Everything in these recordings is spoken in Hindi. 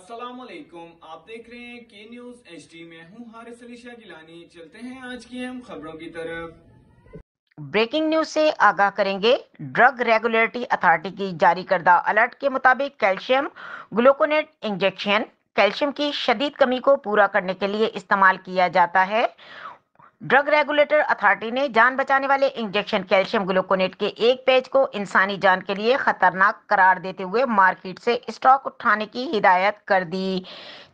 आप देख रहे हैं के न्यूज एच डी में हूँ हारिस अलीशा गिलानी चलते हैं आज की अहम खबरों की तरफ ब्रेकिंग न्यूज से आगाह करेंगे ड्रग रेगुलेटरी अथॉरिटी की जारी करदा अलर्ट के मुताबिक कैल्शियम ग्लूकोनेट इंजेक्शन कैल्शियम की शदीद कमी को पूरा करने के लिए इस्तेमाल किया जाता है ड्रग रेगुलेटर अथॉरिटी ने जान बचाने वाले इंजेक्शन कैल्शियम ग्लूकोनेट के एक पेज को इंसानी जान के लिए खतरनाक करार देते हुए मार्केट से स्टॉक उठाने की हिदायत कर दी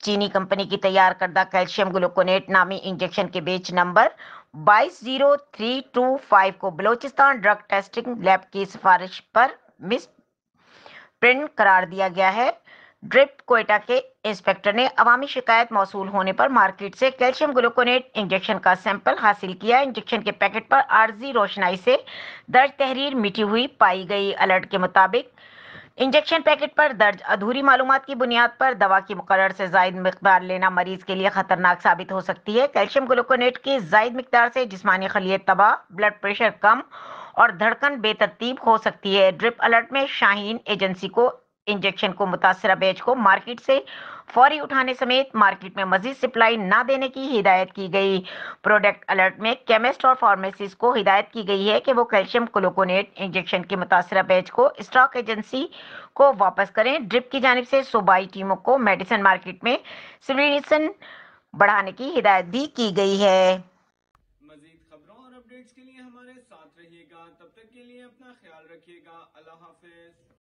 चीनी कंपनी की तैयार करदा कैल्शियम ग्लूकोनेट नामी इंजेक्शन के बेच नंबर फाइव को बलोचिस्तान ड्रग टेस्टिंग लैब की सिफारिश पर मिस प्रिंट करार दिया गया है ड्रिप कोयटा के इंस्पेक्टर ने अवामी शिकायत मौसू होने पर मार्केट से कैल्शियम ग्लूकोनेट इंजेक्शन का सैंपल हासिल किया इंजेक्शन के पैकेट पर आरजी रोशनाई से दर्ज तहरीर मिटी हुई पाई गई अलर्ट के मुताबिक इंजेक्शन पैकेट पर दर्ज अधूरी मालूम की बुनियाद पर दवा की मुकर से जायद मकदार लेना मरीज के लिए खतरनाक साबित हो सकती है कैल्शियम ग्लूकोनेट की जायद मकदार से जिसमानी खलियत तबाह ब्लड प्रेशर कम और धड़कन बेतरतीब हो सकती है ड्रिप अलर्ट में शाहीन एजेंसी को इंजेक्शन को मुतासर बैच को मार्केट से फौरी उठाने समेत मार्केट में मजीद सप्लाई ना देने की हिदायत की गई प्रोडक्ट अलर्ट में केमिस्ट और फार्मेसिस को हिदायत की गई है कि वो कैल्शियम क्लोकोनेट इंजेक्शन के मुतासर बैच को स्टॉक एजेंसी को वापस करें ड्रिप की जानब से सूबाई टीमों को मेडिसिन मार्केट में सिविलेशन बढ़ाने की हिदायत भी की गई है के लिए हमारे साथ रहिएगा तब तक के लिए अपना ख्याल रखिएगा अल्लाह हाफिज